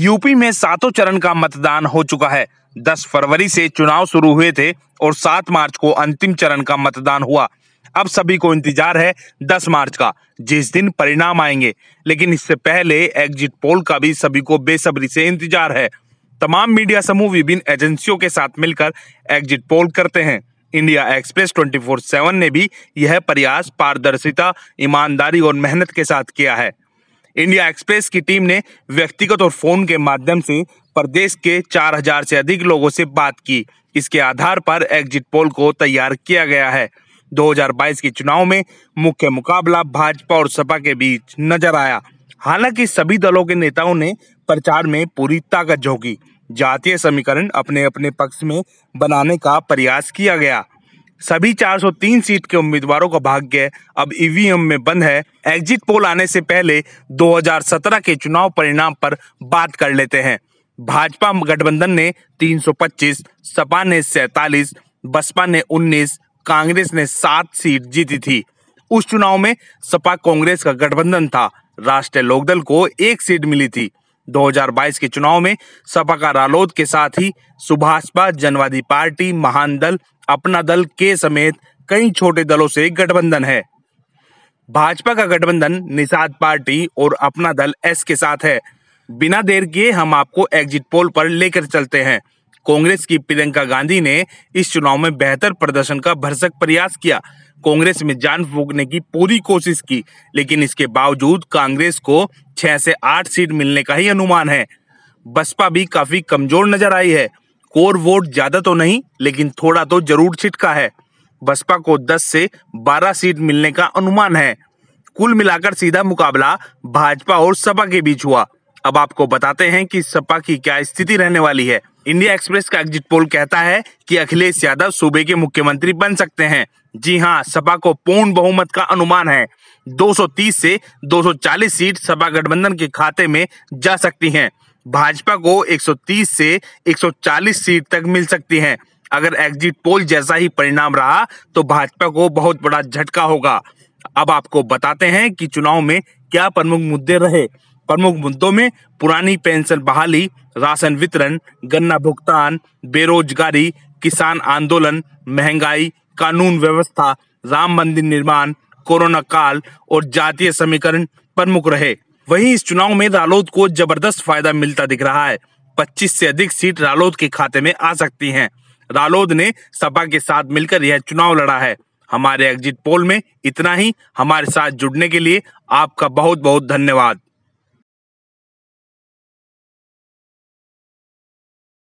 UP में सातों चरण का मतदान हो चुका है 10 फरवरी से चुनाव शुरू हुए थे और 7 मार्च को अंतिम चरण का मतदान हुआ अब सभी को इंतजार है 10 मार्च का जिस दिन परिणाम आएंगे लेकिन इससे पहले एग्जिट पोल का भी सभी को बेसब्री से इंतजार है तमाम मीडिया समूह विभिन्न एजेंसियों के साथ मिलकर एग्जिट पोल करते हैं इंडिया एक्सप्रेस 24/7 ने भी यह प्रयास पारदर्शिता ईमानदारी और मेहनत के साथ किया है इंडिया एक्सप्रेस की टीम ने व्यक्तिगत और फोन के माध्यम से प्रदेश के 4000 से अधिक लोगों से बात की इसके आधार पर एग्जिट पोल को तैयार किया गया है 2022 के चुनाव में मुख्य मुकाबला भाजपा और सपा के बीच नजर आया हालांकि सभी दलों के नेताओं ने प्रचार में पूरी ताकत झोंकी जातीय समीकरण अपने अपने पक्ष में बनाने का प्रयास किया गया सभी 403 सीट के उम्मीदवारों का भाग्य अब ईवीएम में बंद है एग्जिट पोल आने से पहले 2017 के चुनाव परिणाम पर बात कर लेते हैं भाजपा गठबंधन ने 325, सपा ने सैतालीस बसपा ने 19, कांग्रेस ने सात सीट जीती थी उस चुनाव में सपा कांग्रेस का गठबंधन था राष्ट्रीय लोकदल को एक सीट मिली थी 2022 के चुनाव में सपा का रालोद के साथ ही सुभाषपा जनवादी पार्टी महान दल अपना दल के समेत कई छोटे दलों से गठबंधन है भाजपा का गठबंधन निषाद पार्टी और अपना दल एस के साथ है बिना देर किए हम आपको एग्जिट पोल पर लेकर चलते हैं कांग्रेस की प्रियंका गांधी ने इस चुनाव में बेहतर प्रदर्शन का भरसक प्रयास किया कांग्रेस में जान फूकने की पूरी कोशिश की लेकिन इसके बावजूद कांग्रेस को छह से आठ सीट मिलने का ही अनुमान है बसपा भी काफी कमजोर नजर आई है कोर वोट ज्यादा तो नहीं लेकिन थोड़ा तो जरूर छिटका है बसपा को 10 से 12 सीट मिलने का अनुमान है कुल मिलाकर सीधा मुकाबला भाजपा और सपा के बीच हुआ अब आपको बताते हैं कि सपा की क्या स्थिति रहने वाली है इंडिया एक्सप्रेस का एग्जिट पोल कहता है कि अखिलेश यादव सूबे के मुख्यमंत्री बन सकते हैं जी हां सपा को पूर्ण बहुमत का अनुमान है 230 से 240 सीट सपा गठबंधन के खाते में जा सकती हैं भाजपा को 130 से 140 सीट तक मिल सकती हैं अगर एग्जिट पोल जैसा ही परिणाम रहा तो भाजपा को बहुत बड़ा झटका होगा अब आपको बताते हैं कि चुनाव में क्या प्रमुख मुद्दे रहे प्रमुख मुद्दों में पुरानी पेंशन बहाली राशन वितरण गन्ना भुगतान बेरोजगारी किसान आंदोलन महंगाई कानून व्यवस्था राम मंदिर निर्माण कोरोना काल और जातीय समीकरण प्रमुख रहे वहीं इस चुनाव में रालोद को जबरदस्त फायदा मिलता दिख रहा है 25 से अधिक सीट रालोद के खाते में आ सकती हैं। रालोद ने सपा के साथ मिलकर यह चुनाव लड़ा है हमारे एग्जिट पोल में इतना ही हमारे साथ जुड़ने के लिए आपका बहुत बहुत धन्यवाद